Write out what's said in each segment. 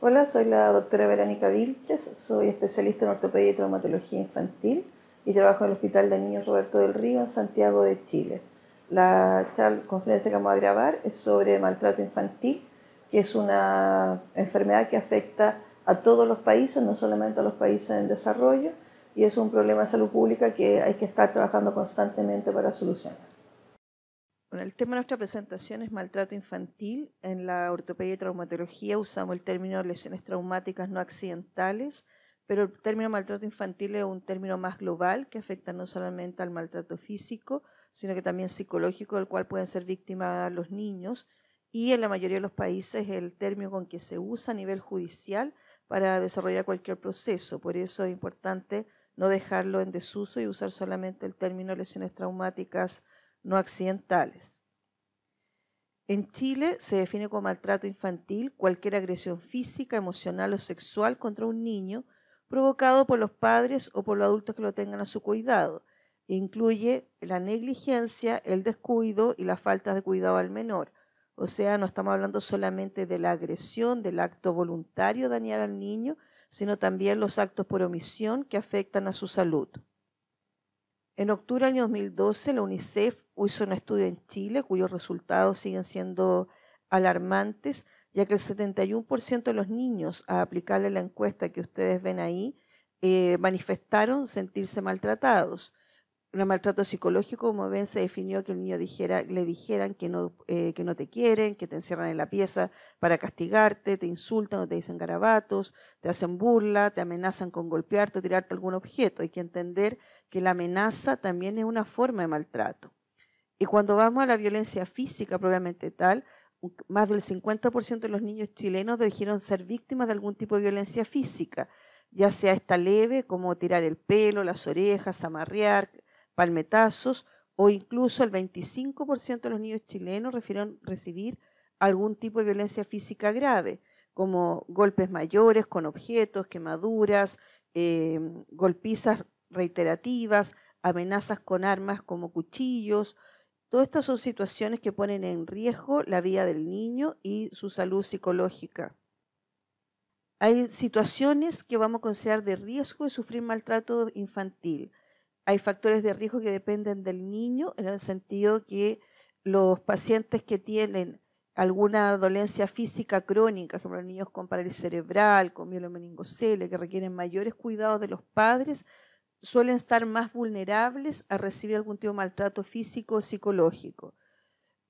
Hola, soy la doctora Verónica Vilches, soy especialista en ortopedia y traumatología infantil y trabajo en el Hospital de Niños Roberto del Río en Santiago de Chile. La conferencia que vamos a grabar es sobre maltrato infantil, que es una enfermedad que afecta a todos los países, no solamente a los países en desarrollo, y es un problema de salud pública que hay que estar trabajando constantemente para solucionar el tema de nuestra presentación es maltrato infantil. En la ortopedia y traumatología usamos el término lesiones traumáticas no accidentales, pero el término maltrato infantil es un término más global que afecta no solamente al maltrato físico, sino que también psicológico, del cual pueden ser víctimas los niños. Y en la mayoría de los países el término con que se usa a nivel judicial para desarrollar cualquier proceso. Por eso es importante no dejarlo en desuso y usar solamente el término lesiones traumáticas no accidentales. En Chile se define como maltrato infantil cualquier agresión física, emocional o sexual contra un niño provocado por los padres o por los adultos que lo tengan a su cuidado. incluye la negligencia, el descuido y la falta de cuidado al menor. O sea, no estamos hablando solamente de la agresión, del acto voluntario de dañar al niño, sino también los actos por omisión que afectan a su salud. En octubre del año 2012, la UNICEF hizo un estudio en Chile cuyos resultados siguen siendo alarmantes, ya que el 71% de los niños, a aplicarle la encuesta que ustedes ven ahí, eh, manifestaron sentirse maltratados el maltrato psicológico, como ven, se definió que el niño dijera, le dijeran que no, eh, que no te quieren, que te encierran en la pieza para castigarte, te insultan o te dicen garabatos, te hacen burla, te amenazan con golpearte o tirarte algún objeto. Hay que entender que la amenaza también es una forma de maltrato. Y cuando vamos a la violencia física propiamente tal, más del 50% de los niños chilenos dijeron ser víctimas de algún tipo de violencia física, ya sea esta leve como tirar el pelo, las orejas, amarrear, palmetazos o incluso el 25% de los niños chilenos refirieron recibir algún tipo de violencia física grave, como golpes mayores con objetos, quemaduras, em, golpizas reiterativas, amenazas con armas como cuchillos. Todas estas son situaciones que ponen en riesgo la vida del niño y su salud psicológica. Hay situaciones que vamos a considerar de riesgo de sufrir maltrato infantil. Hay factores de riesgo que dependen del niño, en el sentido que los pacientes que tienen alguna dolencia física crónica, por ejemplo, niños con parálisis cerebral, con mielomeningocele, que requieren mayores cuidados de los padres, suelen estar más vulnerables a recibir algún tipo de maltrato físico o psicológico.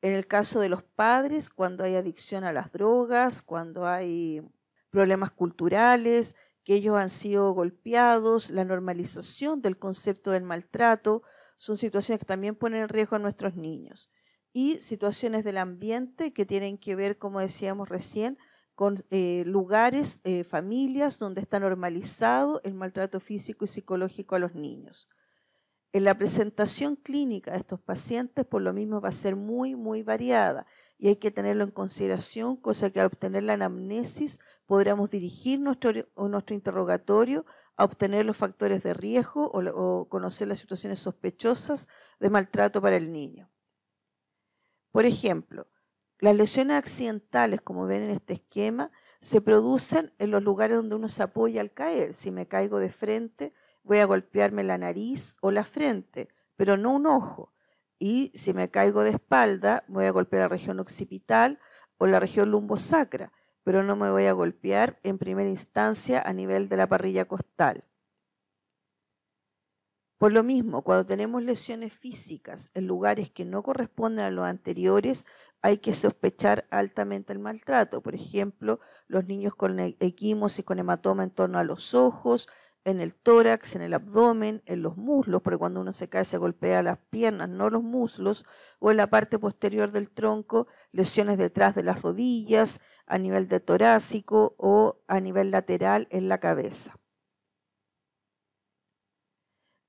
En el caso de los padres, cuando hay adicción a las drogas, cuando hay problemas culturales, que ellos han sido golpeados, la normalización del concepto del maltrato, son situaciones que también ponen en riesgo a nuestros niños. Y situaciones del ambiente que tienen que ver, como decíamos recién, con eh, lugares, eh, familias donde está normalizado el maltrato físico y psicológico a los niños. En la presentación clínica de estos pacientes, por lo mismo, va a ser muy, muy variada y hay que tenerlo en consideración, cosa que al obtener la anamnesis podríamos dirigir nuestro, interrogatorio a obtener los factores de riesgo o, o conocer las situaciones sospechosas de maltrato para el niño. Por ejemplo, las lesiones accidentales, como ven en este esquema, se producen en los lugares donde uno se apoya al caer. Si me caigo de frente, voy a golpearme la nariz o la frente, pero no un ojo. Y si me caigo de espalda, voy a golpear la región occipital o la región lumbosacra, pero no me voy a golpear en primera instancia a nivel de la parrilla costal. Por lo mismo, cuando tenemos lesiones físicas en lugares que no corresponden a los anteriores, hay que sospechar altamente el maltrato. Por ejemplo, los niños con e-, equimosis con hematoma en torno a los ojos, en el tórax, en el abdomen, en los muslos, porque cuando uno se cae se golpea las piernas, no los muslos, o en la parte posterior del tronco, lesiones detrás de las rodillas, a nivel de torácico o a nivel lateral en la cabeza.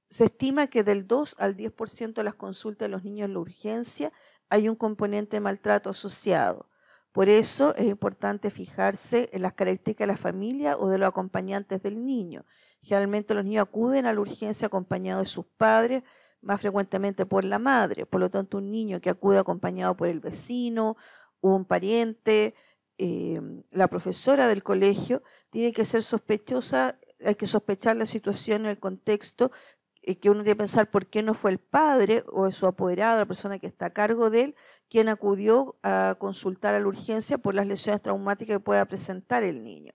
Se estima que del 2 al 10% de las consultas de los niños en la urgencia hay un componente de maltrato asociado. Por eso es importante fijarse en las características de la familia o de los acompañantes del niño Generalmente los niños acuden a la urgencia acompañados de sus padres, más frecuentemente por la madre. Por lo tanto, un niño que acude acompañado por el vecino, un pariente, em, la profesora del colegio, tiene que ser sospechosa, hay que sospechar la situación, en el contexto, y eh, que uno tiene que pensar por qué no fue el padre o su apoderado, la persona que está a cargo de él, quien acudió a consultar a la urgencia por las lesiones traumáticas que pueda presentar el niño.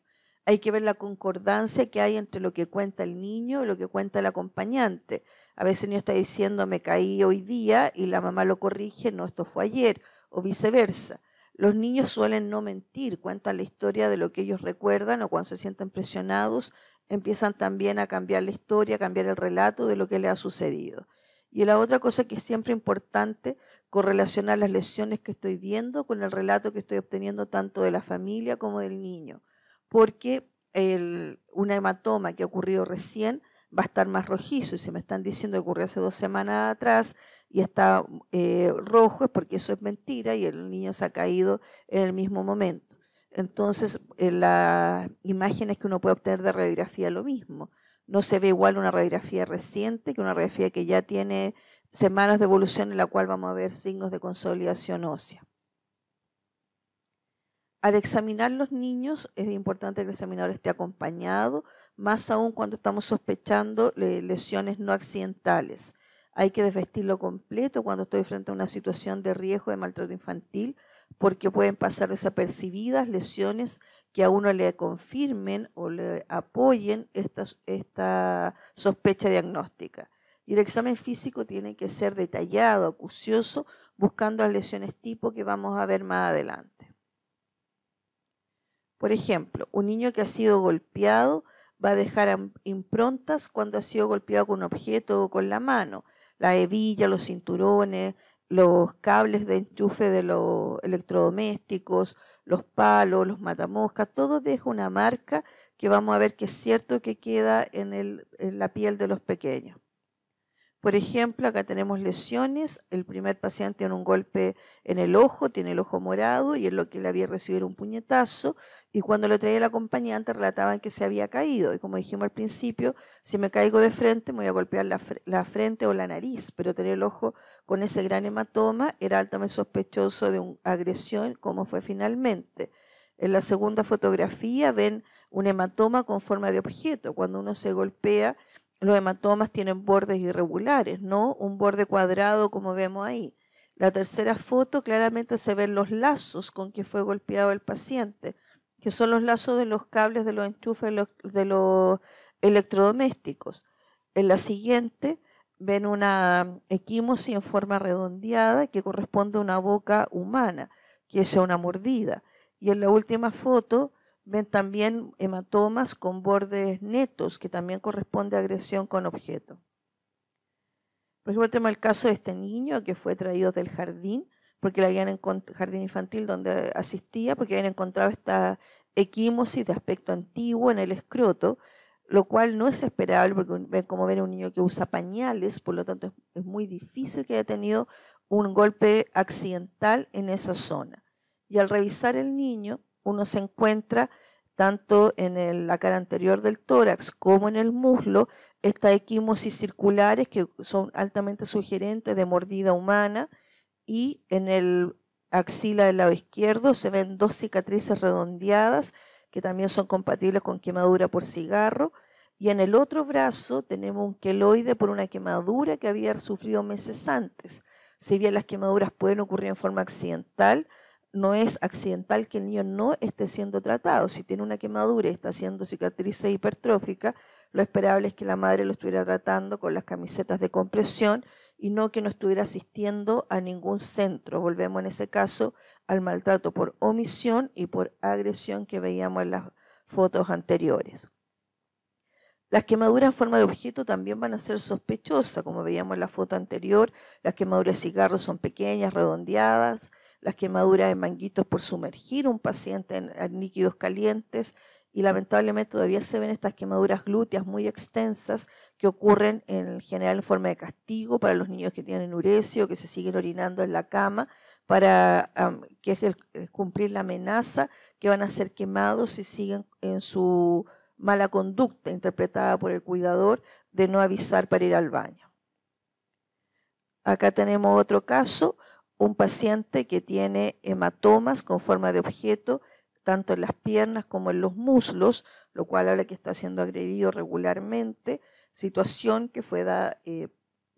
Hay que ver la concordancia que hay entre lo que cuenta el niño y lo que cuenta el acompañante. A veces el niño está diciendo me caí hoy día y la mamá lo corrige, no, esto fue ayer, o viceversa. Los niños suelen no mentir, cuentan la historia de lo que ellos recuerdan o cuando se sienten presionados, empiezan también a cambiar la historia, a cambiar el relato de lo que le ha sucedido. Y la otra cosa que es siempre importante, correlacionar las lesiones que estoy viendo con el relato que estoy obteniendo tanto de la familia como del niño porque el, un hematoma que ha ocurrido recién va a estar más rojizo y si me están diciendo que ocurrió hace dos semanas atrás y está eh, rojo es porque eso es mentira y el niño se ha caído en el mismo momento. Entonces, la eh, las imágenes que uno puede obtener de radiografía lo mismo. No se ve igual una radiografía reciente que una radiografía que ya tiene semanas de evolución en la cual vamos a ver signos de consolidación ósea al examinar los niños es importante que el examinador esté acompañado, más aún cuando estamos sospechando lesiones no accidentales. Hay que desvestirlo completo cuando estoy frente a una situación de riesgo de maltrato infantil, porque pueden pasar desapercibidas lesiones que a uno le confirmen o le apoyen esta, esta sospecha diagnóstica. Y el examen físico tiene que ser detallado, acucioso, buscando las lesiones tipo que vamos a ver más adelante. Por ejemplo, un niño que ha sido golpeado va a dejar improntas cuando ha sido golpeado con un objeto o con la mano. La hebilla, los cinturones, los cables de enchufe de los electrodomésticos, los palos, los matamoscas, todo deja una marca que vamos a ver que es cierto que queda en, en la piel de los pequeños. Por ejemplo, acá tenemos lesiones, el primer paciente tiene un golpe en el ojo, tiene el ojo morado y es lo que le había recibido un puñetazo y cuando lo traía el acompañante relataban que se había caído y como dijimos al principio, si me caigo de frente me voy a golpear la, frente o la nariz, pero tener el ojo con ese gran hematoma era altamente sospechoso de una agresión como fue finalmente. En la segunda fotografía ven un hematoma con forma de objeto, cuando uno se golpea los hematomas tienen bordes irregulares, no un borde cuadrado como vemos ahí. La tercera foto claramente se ven los lazos con que fue golpeado el paciente, que son los lazos de los cables de los enchufes de los electrodomésticos. En la siguiente ven una equimosis en forma redondeada que corresponde a una boca humana, que es una mordida. Y en la última foto Ven también hematomas con bordes netos, que también corresponde a agresión con objeto. Por ejemplo, tenemos el caso de este niño que fue traído del jardín, porque le habían jardín infantil donde asistía, porque habían encontrado esta equimosis de aspecto antiguo en el escroto, lo cual no es esperable, porque como ven un niño que usa pañales, por lo tanto es muy difícil que haya tenido un golpe accidental en esa zona. Y al revisar el niño, uno se encuentra tanto en la cara anterior del tórax como en el muslo, estas equimosis circulares que son altamente sugerentes de mordida humana y en el axila del lado izquierdo se ven dos cicatrices redondeadas que también son compatibles con quemadura por cigarro y en el otro brazo tenemos un queloide por una quemadura que había sufrido meses antes. Si bien las quemaduras pueden ocurrir en forma accidental, no es accidental que el niño no esté siendo tratado. Si tiene una quemadura y está haciendo cicatrices hipertrófica. lo esperable es que la madre lo estuviera tratando con las camisetas de compresión y no que no estuviera asistiendo a ningún centro. Volvemos en ese caso al maltrato por omisión y por agresión que veíamos en las fotos anteriores. Las quemaduras en forma de objeto también van a ser sospechosas, como veíamos en la foto anterior. Las quemaduras de cigarros son pequeñas, redondeadas. Las quemaduras de manguitos por sumergir un paciente en, líquidos calientes. Y lamentablemente todavía se ven estas quemaduras glúteas muy extensas que ocurren en general en forma de castigo para los niños que tienen o que se siguen orinando en la cama, para que es cumplir la amenaza que van a ser quemados si siguen en su mala conducta interpretada por el cuidador de no avisar para ir al baño. Acá tenemos otro caso, un paciente que tiene hematomas con forma de objeto tanto en las piernas como en los muslos, lo cual habla que está siendo agredido regularmente, situación que fue eh,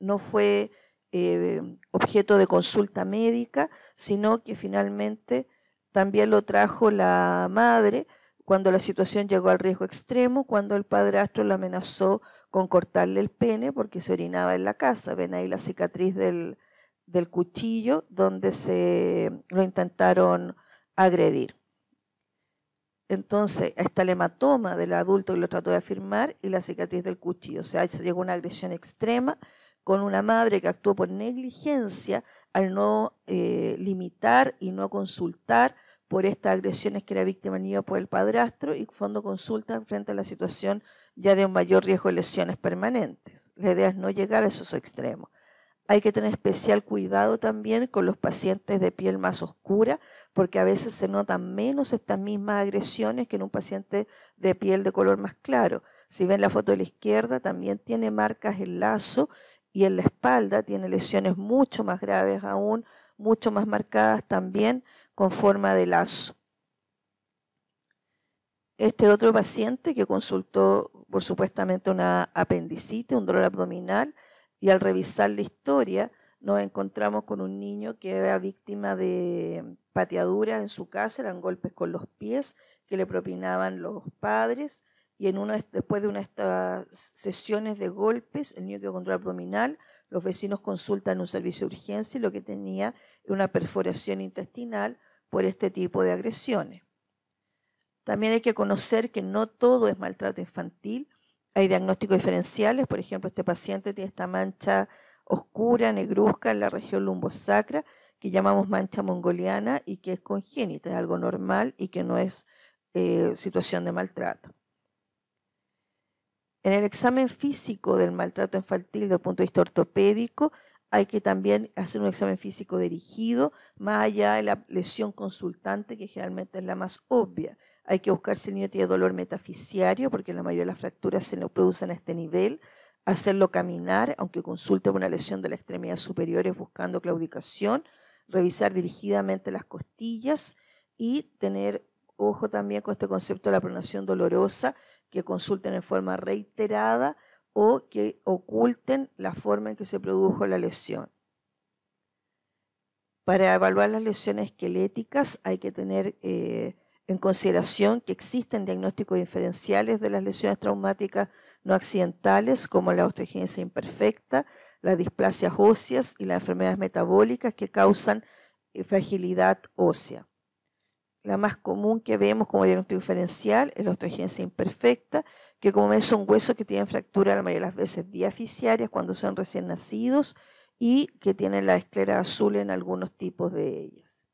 no fue eh, objeto de consulta médica, sino que finalmente también lo trajo la madre cuando la situación llegó al riesgo extremo, cuando el padrastro la amenazó con cortarle el pene porque se orinaba en la casa. Ven ahí la cicatriz del, cuchillo donde se lo intentaron agredir. Entonces, está el hematoma del adulto que lo trató de afirmar y la cicatriz del cuchillo. O sea, llegó una agresión extrema con una madre que actuó por negligencia al no eh, limitar y no consultar por estas agresiones que la víctima ha por el padrastro y fondo consulta frente a la situación ya de un mayor riesgo de lesiones permanentes. La idea es no llegar a esos extremos. Hay que tener especial cuidado también con los pacientes de piel más oscura, porque a veces se notan menos estas mismas agresiones que en un paciente de piel de color más claro. Si ven la foto de la izquierda, también tiene marcas en lazo y en la espalda, tiene lesiones mucho más graves aún, mucho más marcadas también con forma de lazo. Este otro paciente que consultó por supuestamente una apendicitis, un dolor abdominal, y al revisar la historia nos encontramos con un niño que era víctima de pateaduras en su casa, eran golpes con los pies que le propinaban los padres, y en después de una de estas sesiones de golpes, el niño quedó con dolor abdominal, los vecinos consultan un servicio de urgencia y lo que tenía era una perforación intestinal por este tipo de agresiones. También hay que conocer que no todo es maltrato infantil. Hay diagnósticos diferenciales, por ejemplo, este paciente tiene esta mancha oscura, negruzca en la región lumbosacra, que llamamos mancha mongoliana y que es congénita, es algo normal y que no es eh, situación de maltrato. En el examen físico del maltrato infantil desde el punto de vista ortopédico, hay que también hacer un examen físico dirigido, más allá de la lesión consultante, que generalmente es la más obvia. Hay que buscar si el niño tiene dolor metafisiario, porque la mayoría de las fracturas se le producen a este nivel. Hacerlo caminar, aunque consulte por una lesión de la extremidad superior, buscando claudicación. Revisar dirigidamente las costillas y tener ojo también con este concepto de la pronación dolorosa, que consulten en forma reiterada o que oculten la forma en que se produjo la lesión. Para evaluar las lesiones esqueléticas hay que tener eh, en consideración que existen diagnósticos diferenciales de las lesiones traumáticas no accidentales, como la osteogenesis imperfecta, las displasias óseas y las enfermedades metabólicas que causan eh, fragilidad ósea. La más común que vemos como diagnóstico diferencial es la osteogenesia imperfecta, que como ven son huesos que tienen fractura la mayoría de las veces diaficiarias cuando son recién nacidos y que tienen la esclera azul en algunos tipos de ellas.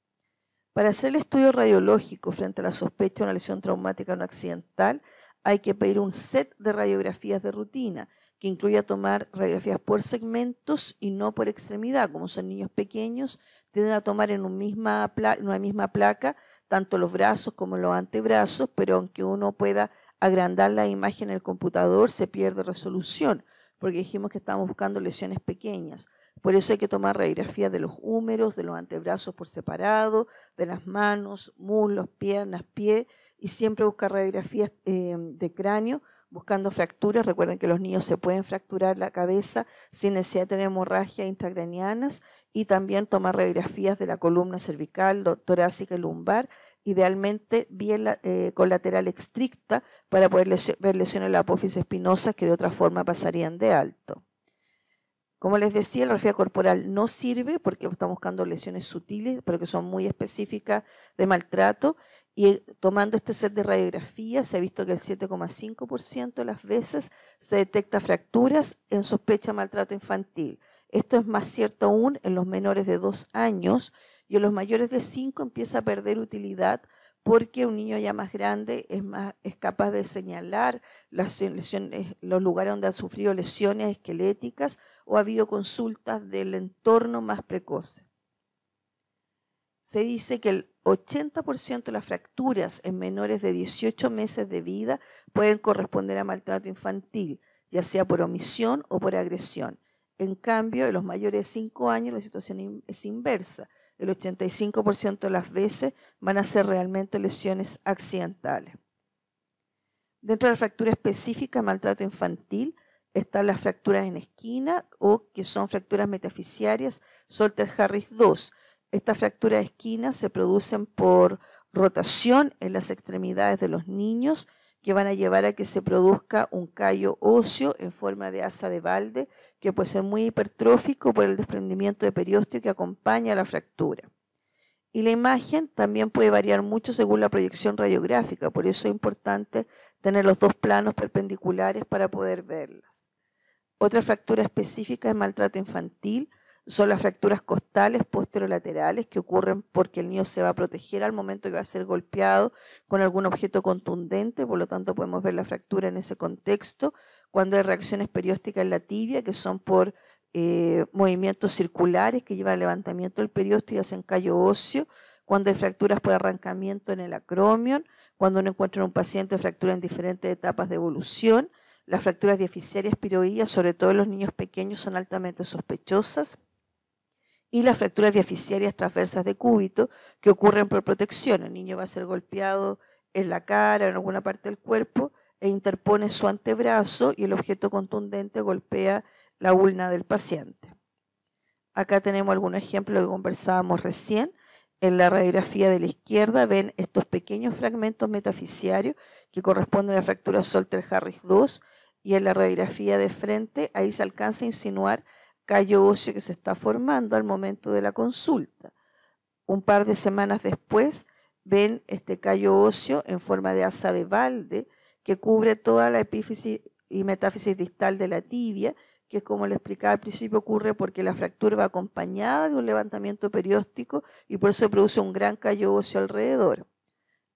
Para hacer el estudio radiológico frente a la sospecha de una lesión traumática o no accidental, hay que pedir un set de radiografías de rutina, que incluya tomar radiografías por segmentos y no por extremidad. Como son niños pequeños, tienden a tomar en una misma placa tanto los brazos como los antebrazos, pero aunque uno pueda agrandar la imagen en el computador, se pierde resolución, porque dijimos que estamos buscando lesiones pequeñas. Por eso hay que tomar radiografías de los húmeros, de los antebrazos por separado, de las manos, muslos, piernas, pie, y siempre buscar radiografías eh, de cráneo buscando fracturas. Recuerden que los niños se pueden fracturar la cabeza sin necesidad de tener hemorragias intracranianas y también tomar radiografías de la columna cervical, torácica y lumbar, idealmente bien eh, colateral estricta para poder ver lesiones en la apófisis espinosa que de otra forma pasarían de alto. Como les decía, la radiografía corporal no sirve porque estamos buscando lesiones sutiles, pero que son muy específicas de maltrato. Y eh, tomando este set de radiografías, se ha visto que el 7,5% de las veces se detecta fracturas en sospecha maltrato infantil. Esto es más cierto aún en los menores de 2 años y en los mayores de 5 empieza a perder utilidad porque un niño ya más grande es, más, capaz de señalar las lesiones, los lugares donde han sufrido lesiones esqueléticas o ha habido consultas del entorno más precoce. Se dice que el 80% de las fracturas en menores de 18 meses de vida pueden corresponder a maltrato infantil, ya sea por omisión o por agresión. En cambio, en los mayores de 5 años la situación es inversa. El 85% de las veces van a ser realmente lesiones accidentales. Dentro de la fractura específica maltrato infantil están las fracturas en esquina o que son fracturas metaficiarias Solter-Harris 2, esta fracturas de esquina se producen por rotación en las extremidades de los niños que van a llevar a que se produzca un callo óseo en forma de asa de balde, que puede ser muy hipertrófico por el desprendimiento de periósteo que acompaña a la fractura. Y la imagen también puede variar mucho según la proyección radiográfica, por eso es importante tener los dos planos perpendiculares para poder verlas. Otra fractura específica es maltrato infantil, son las fracturas costales posterolaterales que ocurren porque el niño se va a proteger al momento que va a ser golpeado con algún objeto contundente, por lo tanto podemos ver la fractura en ese contexto, cuando hay reacciones periósticas en la tibia que son por eh, movimientos circulares que llevan al levantamiento del periósteo y hacen callo óseo, cuando hay fracturas por arrancamiento en el acromion, cuando uno encuentra en un paciente fractura en diferentes etapas de evolución, las fracturas diaficiarias piroídas, sobre todo en los niños pequeños, son altamente sospechosas y las fracturas diaficiarias transversas de cúbito que ocurren por protección. El niño va a ser golpeado en la cara, en alguna parte del cuerpo, e interpone su antebrazo y el objeto contundente golpea la ulna del paciente. Acá tenemos algún ejemplo que conversábamos recién. En la radiografía de la izquierda ven estos pequeños fragmentos metaficiarios que corresponden a la fractura Solter-Harris II, y en la radiografía de frente ahí se alcanza a insinuar callo óseo que se está formando al momento de la consulta. Un par de semanas después ven este callo óseo en forma de asa de balde que cubre toda la epífisis y metáfisis distal de la tibia, que como le explicaba al principio, ocurre porque la fractura va acompañada de un levantamiento perióstico y por eso produce un gran callo óseo alrededor.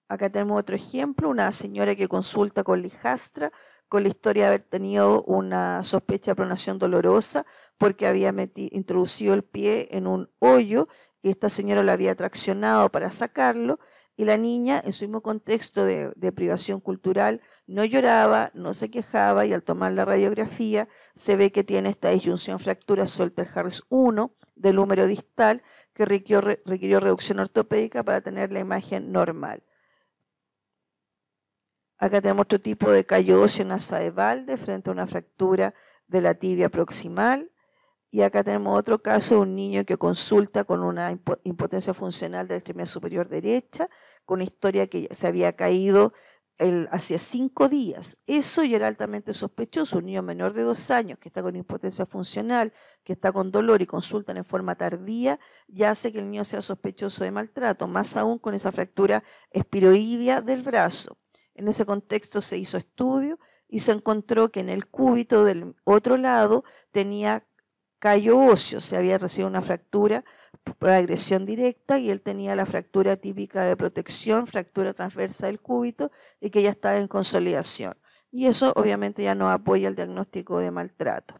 Acá tenemos otro ejemplo, una señora que consulta con Lijastra, con la historia de haber tenido una sospecha de pronación dolorosa porque había introducido el pie en un hoyo y esta señora la había traccionado para sacarlo y la niña en su mismo contexto de, privación cultural no lloraba, no se quejaba y al tomar la radiografía se ve que tiene esta disyunción fractura Solter-Harris 1 del húmero distal que requirió reducción ortopédica para tener la imagen normal. Acá tenemos otro tipo de callo asa de balde frente a una fractura de la tibia proximal. Y acá tenemos otro caso de un niño que consulta con una impotencia funcional de la extremidad superior derecha, con historia que se había caído el, hacia cinco días. Eso ya era altamente sospechoso. Un niño menor de dos años que está con impotencia funcional, que está con dolor y consultan en forma tardía, ya hace que el niño sea sospechoso de maltrato, más aún con esa fractura espiroidea del brazo. En ese contexto se hizo estudio y se encontró que en el cúbito del otro lado tenía callo óseo, se había recibido una fractura por agresión directa y él tenía la fractura típica de protección, fractura transversa del cúbito y que ya estaba en consolidación. Y eso obviamente ya no apoya el diagnóstico de maltrato.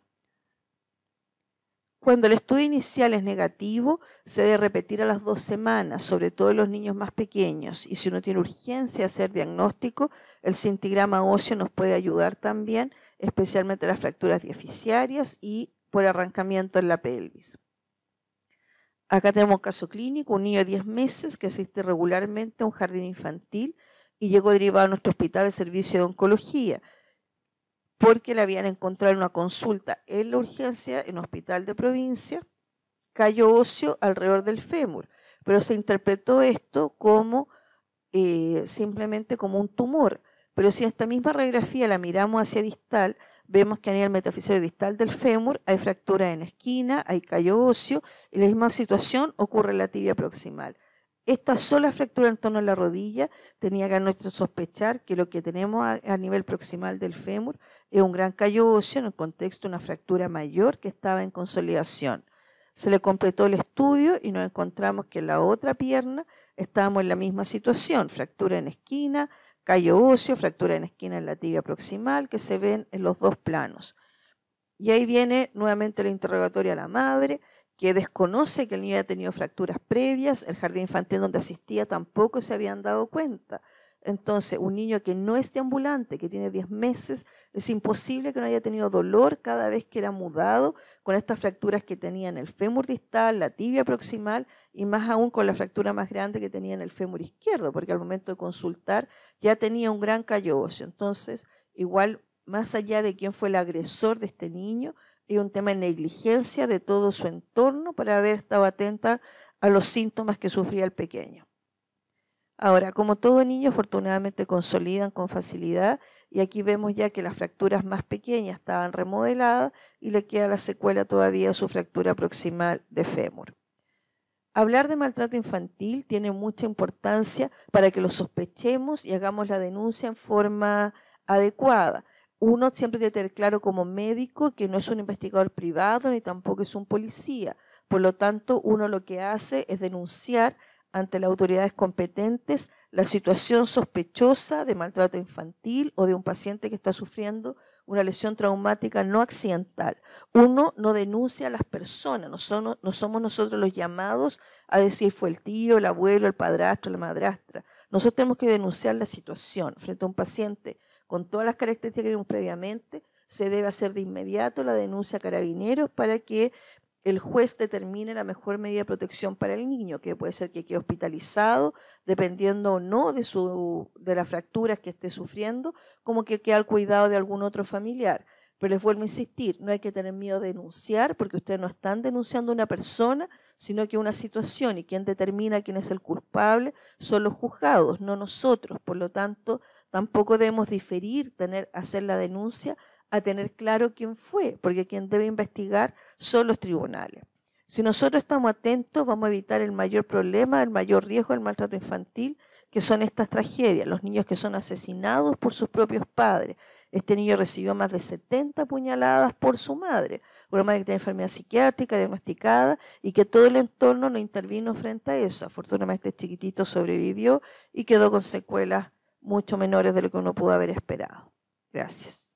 Cuando el estudio inicial es negativo, se debe repetir a las dos semanas, sobre todo en los niños más pequeños. Y si uno tiene urgencia de hacer diagnóstico, el cintigrama óseo nos puede ayudar también, especialmente las fracturas diaficiarias y por arrancamiento en la pelvis. Acá tenemos un caso clínico, un niño de 10 meses que asiste regularmente a un jardín infantil y llegó derivado a nuestro hospital al servicio de oncología porque la habían encontrado en una consulta en la urgencia en un hospital de provincia cayó óseo alrededor del fémur, pero se interpretó esto como eh, simplemente como un tumor. Pero si esta misma radiografía la miramos hacia distal, vemos que en el metafisio distal del fémur hay fractura en esquina, hay callo óseo, y la misma situación ocurre en la tibia proximal. Esta sola fractura en torno a la rodilla tenía que nosotros sospechar que lo que tenemos a, nivel proximal del fémur es un gran callo óseo en el contexto de una fractura mayor que estaba en consolidación. Se le completó el estudio y nos encontramos que en la otra pierna estábamos en la misma situación, fractura en esquina, callo óseo, fractura en esquina en la tibia proximal, que se ven en los dos planos. Y ahí viene nuevamente la interrogatoria a la madre que desconoce que el niño haya tenido fracturas previas, el jardín infantil donde asistía tampoco se habían dado cuenta. Entonces, un niño que no es ambulante, que tiene 10 meses, es imposible que no haya tenido dolor cada vez que era mudado con estas fracturas que tenía en el fémur distal, la tibia proximal y más aún con la fractura más grande que tenía en el fémur izquierdo, porque al momento de consultar ya tenía un gran callo óseo. Entonces, igual, más allá de quién fue el agresor de este niño, y un tema de negligencia de todo su entorno para haber estado atenta a los síntomas que sufría el pequeño. Ahora, como todo niño, afortunadamente consolidan con facilidad y aquí vemos ya que las fracturas más pequeñas estaban remodeladas y le queda la secuela todavía a su fractura proximal de fémur. Hablar de maltrato infantil tiene mucha importancia para que lo sospechemos y hagamos la denuncia en forma adecuada uno siempre tiene que tener claro como médico que no es un investigador privado ni tampoco es un policía. Por lo tanto, uno lo que hace es denunciar ante las autoridades competentes la situación sospechosa de maltrato infantil o de un paciente que está sufriendo una lesión traumática no accidental. Uno no denuncia a las personas, no, somos nosotros los llamados a decir fue el tío, el abuelo, el padrastro, la madrastra. Nosotros tenemos que denunciar la situación frente a un paciente con todas las características que vimos previamente, se debe hacer de inmediato la denuncia a carabineros para que el juez determine la mejor medida de protección para el niño, que puede ser que quede hospitalizado, dependiendo o no de, su, de las fracturas que esté sufriendo, como que quede al cuidado de algún otro familiar. Pero les vuelvo a insistir, no hay que tener miedo a denunciar, porque ustedes no están denunciando a una persona, sino que una situación, y quien determina quién es el culpable son los juzgados, no nosotros. Por lo tanto, Tampoco debemos diferir, hacer la denuncia a tener claro quién fue, porque quien debe investigar son los tribunales. Si nosotros estamos atentos, vamos a evitar el mayor problema, el mayor riesgo del maltrato infantil, que son estas tragedias, los niños que son asesinados por sus propios padres. Este niño recibió más de 70 puñaladas por su madre, una madre que tiene enfermedad psiquiátrica diagnosticada y que todo el entorno no intervino frente a eso. Afortunadamente este chiquitito sobrevivió y quedó con secuelas mucho menores de lo que uno pudo haber esperado. Gracias.